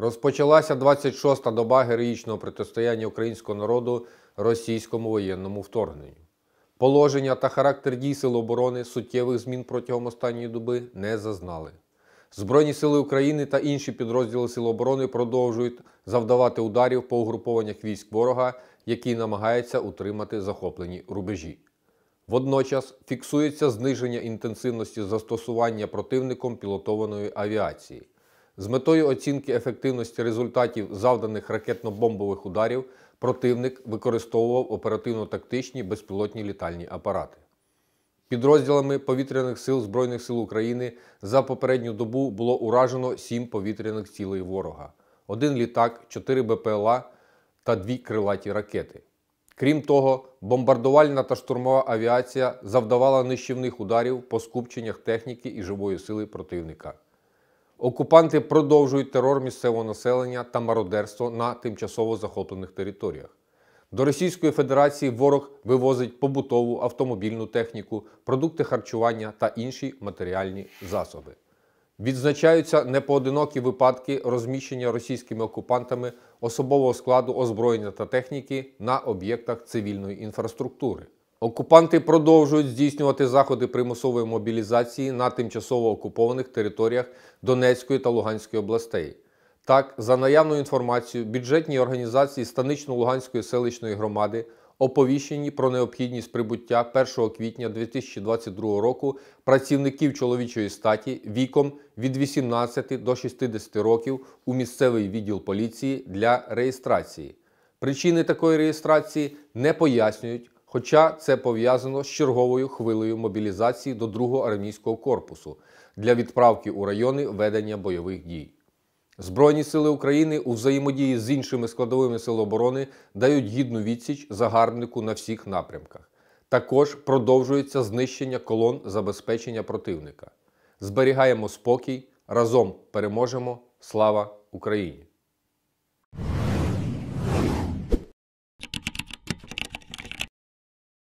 Розпочалася 26-та доба героїчного протистояння українського народу російському воєнному вторгненню. Положення та характер дій Сил оборони суттєвих змін протягом останньої доби не зазнали. Збройні сили України та інші підрозділи Сил оборони продовжують завдавати ударів по угрупованнях військ ворога, які намагаються утримати захоплені рубежі. Водночас фіксується зниження інтенсивності застосування противником пілотованої авіації. З метою оцінки ефективності результатів завданих ракетно-бомбових ударів противник використовував оперативно-тактичні безпілотні літальні апарати. Підрозділами повітряних сил Збройних сил України за попередню добу було уражено сім повітряних цілей ворога, один літак, чотири БПЛА та дві крилаті ракети. Крім того, бомбардувальна та штурмова авіація завдавала нищівних ударів по скупченнях техніки і живої сили противника. Окупанти продовжують терор місцевого населення та мародерство на тимчасово захоплених територіях. До Російської Федерації ворог вивозить побутову автомобільну техніку, продукти харчування та інші матеріальні засоби. Відзначаються непоодинокі випадки розміщення російськими окупантами особового складу озброєння та техніки на об'єктах цивільної інфраструктури. Окупанти продовжують здійснювати заходи примусової мобілізації на тимчасово окупованих територіях Донецької та Луганської областей. Так, за наявною інформацією, бюджетні організації Станично-Луганської селищної громади оповіщені про необхідність прибуття 1 квітня 2022 року працівників чоловічої статі віком від 18 до 60 років у місцевий відділ поліції для реєстрації. Причини такої реєстрації не пояснюють. Хоча це пов'язано з черговою хвилею мобілізації до 2-го армійського корпусу для відправки у райони ведення бойових дій. Збройні сили України у взаємодії з іншими складовими сил оборони дають гідну відсіч загарбнику на всіх напрямках. Також продовжується знищення колон забезпечення противника. Зберігаємо спокій, разом переможемо. Слава Україні!